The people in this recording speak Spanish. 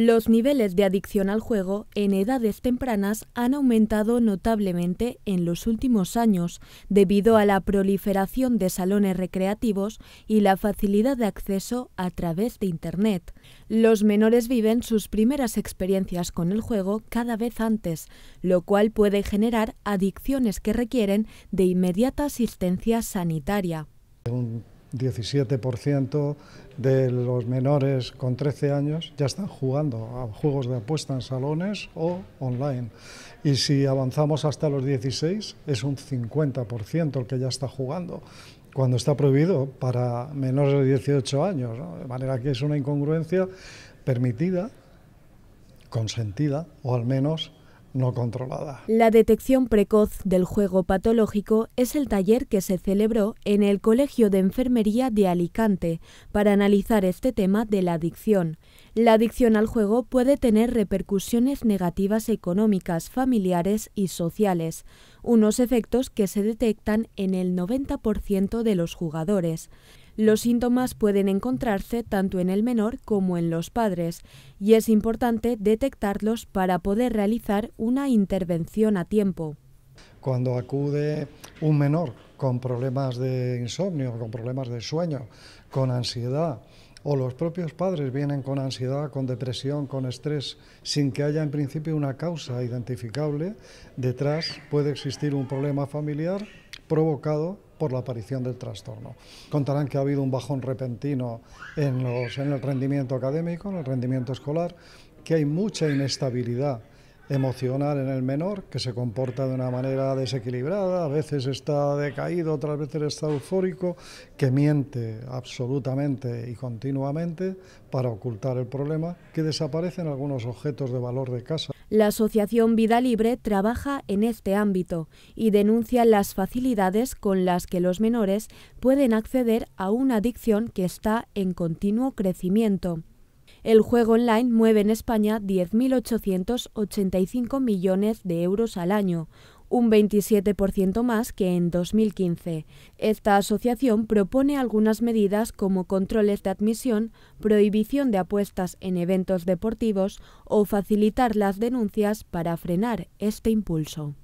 Los niveles de adicción al juego en edades tempranas han aumentado notablemente en los últimos años debido a la proliferación de salones recreativos y la facilidad de acceso a través de Internet. Los menores viven sus primeras experiencias con el juego cada vez antes, lo cual puede generar adicciones que requieren de inmediata asistencia sanitaria. 17% de los menores con 13 años ya están jugando a juegos de apuesta en salones o online. Y si avanzamos hasta los 16, es un 50% el que ya está jugando cuando está prohibido para menores de 18 años. De manera que es una incongruencia permitida, consentida o al menos controlada. La detección precoz del juego patológico es el taller que se celebró en el Colegio de Enfermería de Alicante para analizar este tema de la adicción. La adicción al juego puede tener repercusiones negativas económicas, familiares y sociales, unos efectos que se detectan en el 90% de los jugadores. Los síntomas pueden encontrarse tanto en el menor como en los padres y es importante detectarlos para poder realizar una intervención a tiempo. Cuando acude un menor con problemas de insomnio, con problemas de sueño, con ansiedad, o los propios padres vienen con ansiedad, con depresión, con estrés, sin que haya en principio una causa identificable, detrás puede existir un problema familiar provocado por la aparición del trastorno. Contarán que ha habido un bajón repentino en, los, en el rendimiento académico, en el rendimiento escolar, que hay mucha inestabilidad emocional en el menor, que se comporta de una manera desequilibrada, a veces está decaído, otras veces está eufórico, que miente absolutamente y continuamente para ocultar el problema, que desaparecen algunos objetos de valor de casa. La Asociación Vida Libre trabaja en este ámbito y denuncia las facilidades con las que los menores pueden acceder a una adicción que está en continuo crecimiento. El juego online mueve en España 10.885 millones de euros al año, un 27% más que en 2015. Esta asociación propone algunas medidas como controles de admisión, prohibición de apuestas en eventos deportivos o facilitar las denuncias para frenar este impulso.